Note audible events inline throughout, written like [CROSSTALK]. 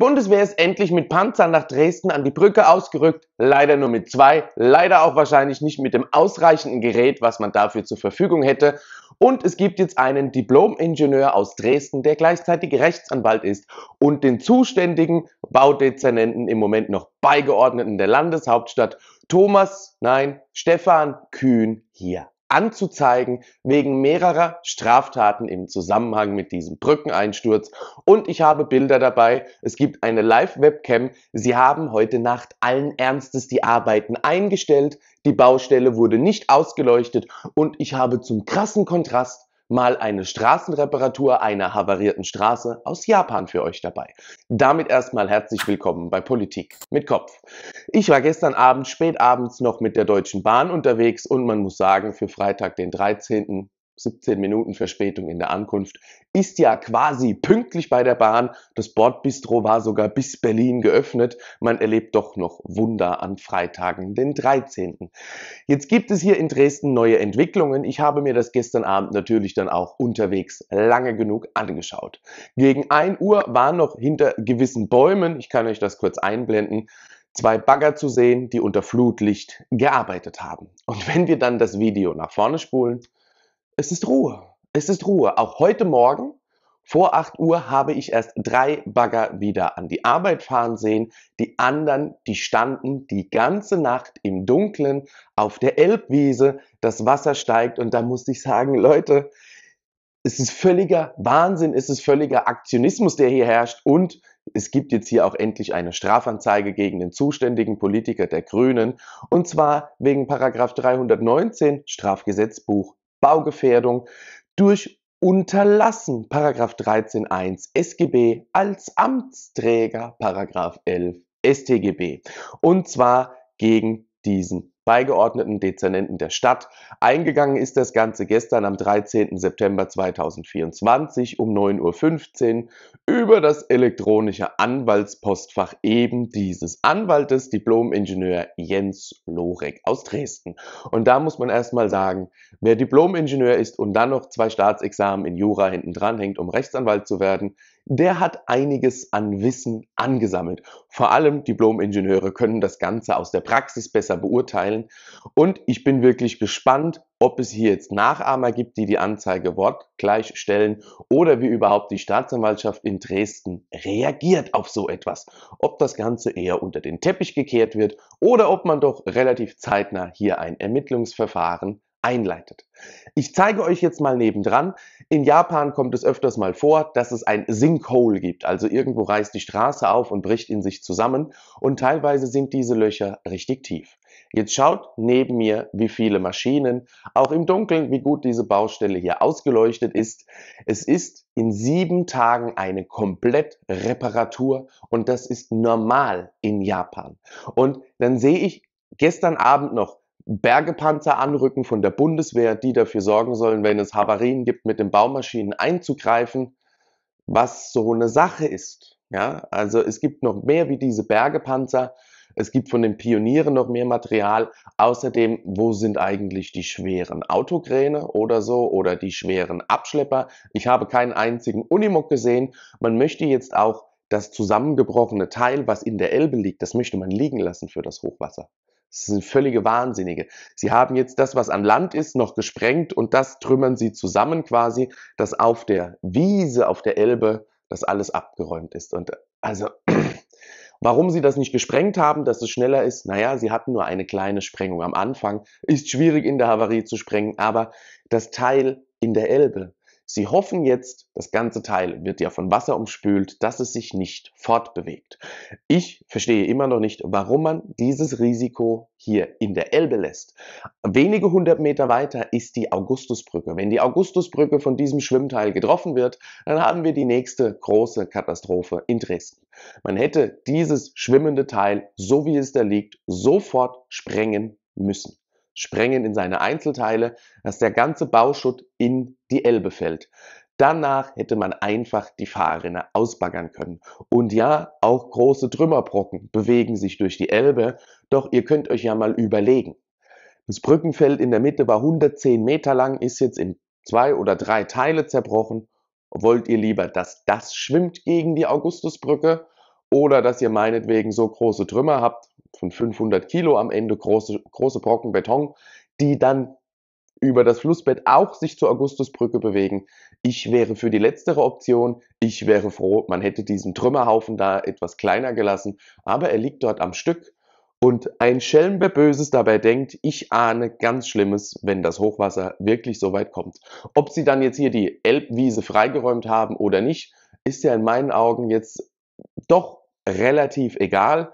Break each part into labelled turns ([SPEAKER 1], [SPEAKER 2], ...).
[SPEAKER 1] Bundeswehr ist endlich mit Panzern nach Dresden an die Brücke ausgerückt. Leider nur mit zwei. Leider auch wahrscheinlich nicht mit dem ausreichenden Gerät, was man dafür zur Verfügung hätte. Und es gibt jetzt einen Diplom-Ingenieur aus Dresden, der gleichzeitig Rechtsanwalt ist und den zuständigen Baudezernenten im Moment noch Beigeordneten der Landeshauptstadt Thomas, nein, Stefan Kühn hier anzuzeigen wegen mehrerer Straftaten im Zusammenhang mit diesem Brückeneinsturz. Und ich habe Bilder dabei. Es gibt eine Live-Webcam. Sie haben heute Nacht allen Ernstes die Arbeiten eingestellt. Die Baustelle wurde nicht ausgeleuchtet. Und ich habe zum krassen Kontrast mal eine Straßenreparatur einer havarierten Straße aus Japan für euch dabei. Damit erstmal herzlich willkommen bei Politik mit Kopf. Ich war gestern Abend spät abends noch mit der Deutschen Bahn unterwegs und man muss sagen, für Freitag den 13. 17 Minuten Verspätung in der Ankunft, ist ja quasi pünktlich bei der Bahn. Das Bordbistro war sogar bis Berlin geöffnet. Man erlebt doch noch Wunder an Freitagen, den 13. Jetzt gibt es hier in Dresden neue Entwicklungen. Ich habe mir das gestern Abend natürlich dann auch unterwegs lange genug angeschaut. Gegen 1 Uhr war noch hinter gewissen Bäumen, ich kann euch das kurz einblenden, zwei Bagger zu sehen, die unter Flutlicht gearbeitet haben. Und wenn wir dann das Video nach vorne spulen, es ist Ruhe. Es ist Ruhe. Auch heute Morgen vor 8 Uhr habe ich erst drei Bagger wieder an die Arbeit fahren sehen. Die anderen, die standen die ganze Nacht im Dunkeln auf der Elbwiese. Das Wasser steigt und da musste ich sagen, Leute, es ist völliger Wahnsinn, es ist völliger Aktionismus, der hier herrscht. Und es gibt jetzt hier auch endlich eine Strafanzeige gegen den zuständigen Politiker der Grünen. Und zwar wegen Paragraph 319 Strafgesetzbuch Baugefährdung durch Unterlassen, Paragraph 13.1 SGB als Amtsträger, Paragraph 11 StGB. Und zwar gegen diesen beigeordneten Dezernenten der Stadt. Eingegangen ist das Ganze gestern am 13. September 2024 um 9.15 Uhr über das elektronische Anwaltspostfach eben dieses Anwaltes, Diplomingenieur Jens Lorek aus Dresden. Und da muss man erstmal sagen, wer Diplomingenieur ist und dann noch zwei Staatsexamen in Jura hinten dran hängt, um Rechtsanwalt zu werden, der hat einiges an Wissen angesammelt. Vor allem Diplomingenieure können das Ganze aus der Praxis besser beurteilen teilen. Und ich bin wirklich gespannt, ob es hier jetzt Nachahmer gibt, die die Anzeige wortgleich stellen oder wie überhaupt die Staatsanwaltschaft in Dresden reagiert auf so etwas. Ob das Ganze eher unter den Teppich gekehrt wird oder ob man doch relativ zeitnah hier ein Ermittlungsverfahren einleitet. Ich zeige euch jetzt mal nebendran. In Japan kommt es öfters mal vor, dass es ein Sinkhole gibt. Also irgendwo reißt die Straße auf und bricht in sich zusammen. Und teilweise sind diese Löcher richtig tief. Jetzt schaut neben mir, wie viele Maschinen, auch im Dunkeln, wie gut diese Baustelle hier ausgeleuchtet ist. Es ist in sieben Tagen eine Komplettreparatur und das ist normal in Japan. Und dann sehe ich gestern Abend noch Bergepanzer anrücken von der Bundeswehr, die dafür sorgen sollen, wenn es Havarien gibt, mit den Baumaschinen einzugreifen, was so eine Sache ist. Ja, also es gibt noch mehr wie diese Bergepanzer. Es gibt von den Pionieren noch mehr Material. Außerdem, wo sind eigentlich die schweren Autokräne oder so oder die schweren Abschlepper? Ich habe keinen einzigen Unimog gesehen. Man möchte jetzt auch das zusammengebrochene Teil, was in der Elbe liegt, das möchte man liegen lassen für das Hochwasser. Das sind völlige Wahnsinnige. Sie haben jetzt das, was an Land ist, noch gesprengt und das trümmern sie zusammen quasi, dass auf der Wiese, auf der Elbe dass alles abgeräumt ist. Und äh, also, [CLEARS THROAT] warum sie das nicht gesprengt haben, dass es schneller ist, naja, sie hatten nur eine kleine Sprengung am Anfang. Ist schwierig in der Havarie zu sprengen, aber das Teil in der Elbe, Sie hoffen jetzt, das ganze Teil wird ja von Wasser umspült, dass es sich nicht fortbewegt. Ich verstehe immer noch nicht, warum man dieses Risiko hier in der Elbe lässt. Wenige hundert Meter weiter ist die Augustusbrücke. Wenn die Augustusbrücke von diesem Schwimmteil getroffen wird, dann haben wir die nächste große Katastrophe in Dresden. Man hätte dieses schwimmende Teil, so wie es da liegt, sofort sprengen müssen sprengen in seine Einzelteile, dass der ganze Bauschutt in die Elbe fällt. Danach hätte man einfach die Fahrrinne ausbaggern können. Und ja, auch große Trümmerbrocken bewegen sich durch die Elbe, doch ihr könnt euch ja mal überlegen. Das Brückenfeld in der Mitte war 110 Meter lang, ist jetzt in zwei oder drei Teile zerbrochen. Wollt ihr lieber, dass das schwimmt gegen die Augustusbrücke oder dass ihr meinetwegen so große Trümmer habt, von 500 Kilo am Ende große, große Brocken Beton, die dann über das Flussbett auch sich zur Augustusbrücke bewegen. Ich wäre für die letztere Option. Ich wäre froh, man hätte diesen Trümmerhaufen da etwas kleiner gelassen, aber er liegt dort am Stück und ein Schelm, wer Böses dabei denkt, ich ahne ganz Schlimmes, wenn das Hochwasser wirklich so weit kommt. Ob sie dann jetzt hier die Elbwiese freigeräumt haben oder nicht, ist ja in meinen Augen jetzt doch relativ egal.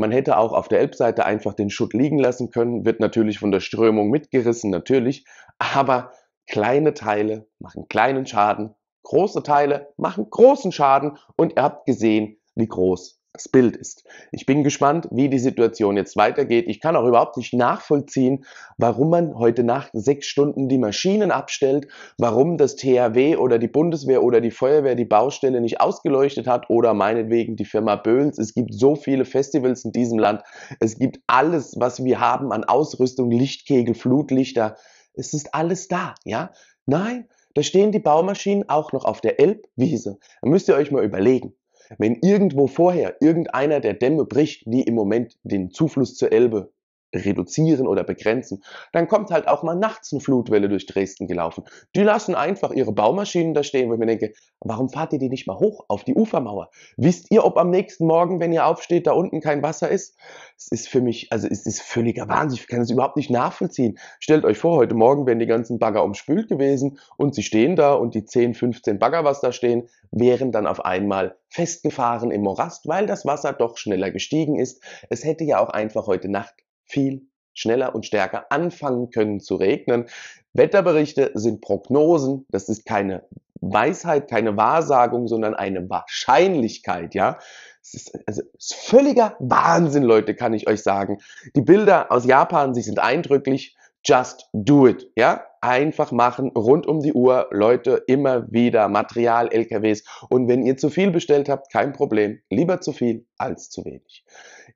[SPEAKER 1] Man hätte auch auf der Elbseite einfach den Schutt liegen lassen können, wird natürlich von der Strömung mitgerissen, natürlich, aber kleine Teile machen kleinen Schaden, große Teile machen großen Schaden und ihr habt gesehen, wie groß das Bild ist. Ich bin gespannt, wie die Situation jetzt weitergeht. Ich kann auch überhaupt nicht nachvollziehen, warum man heute Nacht sechs Stunden die Maschinen abstellt, warum das THW oder die Bundeswehr oder die Feuerwehr die Baustelle nicht ausgeleuchtet hat oder meinetwegen die Firma Böhls. Es gibt so viele Festivals in diesem Land. Es gibt alles, was wir haben an Ausrüstung, Lichtkegel, Flutlichter. Es ist alles da, ja? Nein, da stehen die Baumaschinen auch noch auf der Elbwiese. Da müsst ihr euch mal überlegen. Wenn irgendwo vorher irgendeiner der Dämme bricht, wie im Moment den Zufluss zur Elbe reduzieren oder begrenzen, dann kommt halt auch mal nachts eine Flutwelle durch Dresden gelaufen. Die lassen einfach ihre Baumaschinen da stehen, wo ich mir denke, warum fahrt ihr die nicht mal hoch auf die Ufermauer? Wisst ihr, ob am nächsten Morgen, wenn ihr aufsteht, da unten kein Wasser ist? Es ist für mich, also es ist völliger Wahnsinn, ich kann es überhaupt nicht nachvollziehen. Stellt euch vor, heute Morgen wären die ganzen Bagger umspült gewesen und sie stehen da und die 10, 15 Bagger, was da stehen, wären dann auf einmal festgefahren im Morast, weil das Wasser doch schneller gestiegen ist. Es hätte ja auch einfach heute Nacht viel schneller und stärker anfangen können zu regnen. Wetterberichte sind Prognosen, das ist keine Weisheit, keine Wahrsagung, sondern eine Wahrscheinlichkeit, ja. Es ist, also, es ist völliger Wahnsinn, Leute, kann ich euch sagen. Die Bilder aus Japan, sie sind eindrücklich. Just do it, ja einfach machen, rund um die Uhr, Leute, immer wieder Material, LKWs. Und wenn ihr zu viel bestellt habt, kein Problem, lieber zu viel als zu wenig.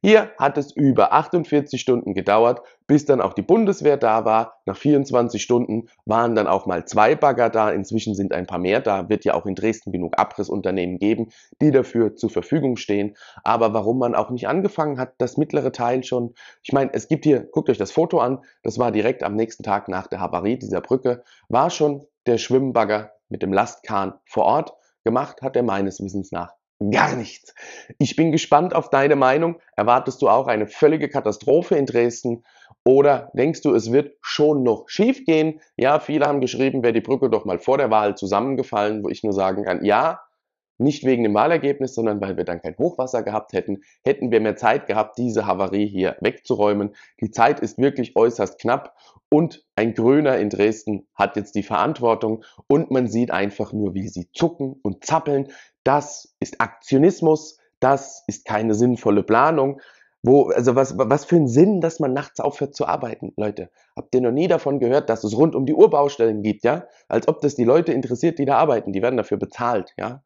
[SPEAKER 1] Hier hat es über 48 Stunden gedauert, bis dann auch die Bundeswehr da war. Nach 24 Stunden waren dann auch mal zwei Bagger da. Inzwischen sind ein paar mehr da. Wird ja auch in Dresden genug Abrissunternehmen geben, die dafür zur Verfügung stehen. Aber warum man auch nicht angefangen hat, das mittlere Teil schon. Ich meine, es gibt hier, guckt euch das Foto an. Das war direkt am nächsten Tag nach der Havarie dieser Brücke. War schon der Schwimmbagger mit dem Lastkahn vor Ort. Gemacht hat er meines Wissens nach Gar nichts. Ich bin gespannt auf deine Meinung. Erwartest du auch eine völlige Katastrophe in Dresden? Oder denkst du, es wird schon noch schief gehen? Ja, viele haben geschrieben, wäre die Brücke doch mal vor der Wahl zusammengefallen, wo ich nur sagen kann, ja, nicht wegen dem Wahlergebnis, sondern weil wir dann kein Hochwasser gehabt hätten, hätten wir mehr Zeit gehabt, diese Havarie hier wegzuräumen. Die Zeit ist wirklich äußerst knapp und ein Grüner in Dresden hat jetzt die Verantwortung und man sieht einfach nur, wie sie zucken und zappeln. Das ist Aktionismus, das ist keine sinnvolle Planung. Wo, also was, was für einen Sinn, dass man nachts aufhört zu arbeiten, Leute. Habt ihr noch nie davon gehört, dass es rund um die Uhr Baustellen gibt, ja? Als ob das die Leute interessiert, die da arbeiten. Die werden dafür bezahlt, ja?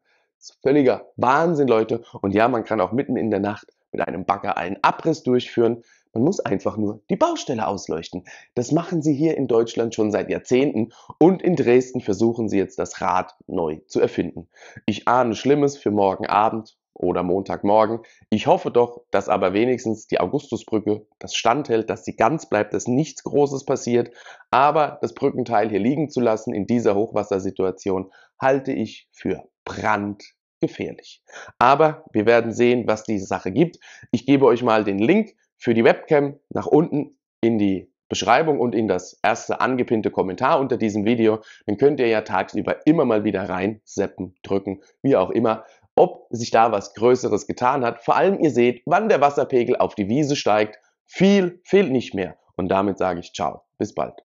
[SPEAKER 1] völliger Wahnsinn, Leute. Und ja, man kann auch mitten in der Nacht mit einem Bagger einen Abriss durchführen. Man muss einfach nur die Baustelle ausleuchten. Das machen sie hier in Deutschland schon seit Jahrzehnten und in Dresden versuchen sie jetzt das Rad neu zu erfinden. Ich ahne Schlimmes für morgen Abend oder Montagmorgen. Ich hoffe doch, dass aber wenigstens die Augustusbrücke das standhält, dass sie ganz bleibt, dass nichts Großes passiert. Aber das Brückenteil hier liegen zu lassen in dieser Hochwassersituation halte ich für brandgefährlich. Aber wir werden sehen, was diese Sache gibt. Ich gebe euch mal den Link für die Webcam nach unten in die Beschreibung und in das erste angepinnte Kommentar unter diesem Video. Dann könnt ihr ja tagsüber immer mal wieder rein seppen, drücken, wie auch immer, ob sich da was Größeres getan hat. Vor allem ihr seht, wann der Wasserpegel auf die Wiese steigt. Viel fehlt nicht mehr. Und damit sage ich ciao. Bis bald.